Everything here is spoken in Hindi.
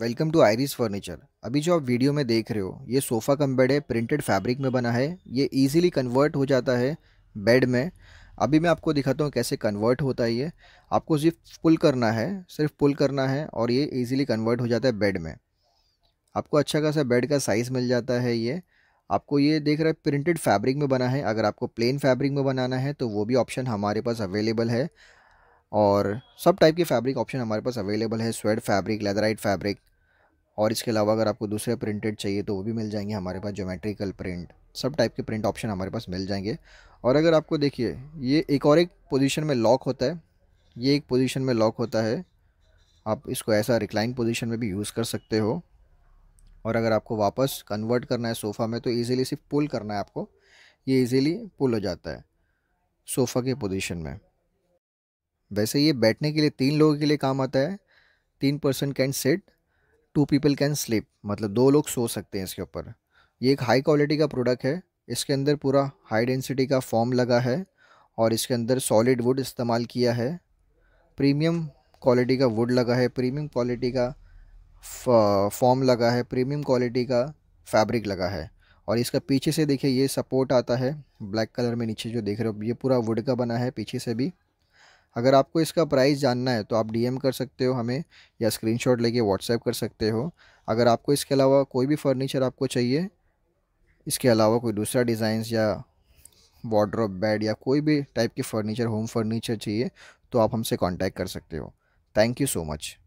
वेलकम टू आयरिस फर्नीचर अभी जो आप वीडियो में देख रहे हो ये सोफ़ा कम बेड है प्रिंटेड फैब्रिक में बना है ये इजीली कन्वर्ट हो जाता है बेड में अभी मैं आपको दिखाता हूँ कैसे कन्वर्ट होता है ये आपको सिर्फ पुल करना है सिर्फ पुल करना है और ये इजीली कन्वर्ट हो जाता है बेड में आपको अच्छा खासा बेड का साइज़ मिल जाता है ये आपको ये देख रहा है प्रिंटेड फैब्रिक में बना है अगर आपको प्लेन फैब्रिक में बनाना है तो वो भी ऑप्शन हमारे पास अवेलेबल है और सब टाइप के फैब्रिक ऑप्शन हमारे पास अवेलेबल है स्वेड फैब्रिक लेदराइट फैब्रिक और इसके अलावा अगर आपको दूसरे प्रिंटेड चाहिए तो वो भी मिल जाएंगे हमारे पास ज्योमेट्रिकल प्रिंट सब टाइप के प्रिंट ऑप्शन हमारे पास मिल जाएंगे और अगर आपको देखिए ये एक और एक पोजीशन में लॉक होता है ये एक पोजीशन में लॉक होता है आप इसको ऐसा रिक्लाइन पोजीशन में भी यूज़ कर सकते हो और अगर आपको वापस कन्वर्ट करना है सोफ़ा में तो ईज़िली सिर्फ पुल करना है आपको ये ईज़िली पुल हो जाता है सोफ़ा के पोजीशन में वैसे ये बैठने के लिए तीन लोगों के लिए काम आता है तीन person can sit two people can sleep मतलब दो लोग सो सकते हैं इसके ऊपर ये एक हाई क्वालिटी का प्रोडक्ट है इसके अंदर पूरा हाई डेंसिटी का फॉर्म लगा है और इसके अंदर सॉलिड वुड इस्तेमाल किया है प्रीमियम क्वालिटी का वुड लगा है प्रीमियम क्वालिटी का फॉर्म लगा है प्रीमियम क्वालिटी का फैब्रिक लगा है और इसका पीछे से देखिए ये सपोर्ट आता है ब्लैक कलर में नीचे जो देख रहे हो ये पूरा वुड का बना है पीछे से भी अगर आपको इसका प्राइस जानना है तो आप डीएम कर सकते हो हमें या स्क्रीनशॉट लेके व्हाट्सएप कर सकते हो अगर आपको इसके अलावा कोई भी फर्नीचर आपको चाहिए इसके अलावा कोई दूसरा डिज़ाइंस या वार्ड्रॉप बेड या कोई भी टाइप की फ़र्नीचर होम फर्नीचर चाहिए तो आप हमसे कॉन्टैक्ट कर सकते हो थैंक यू सो मच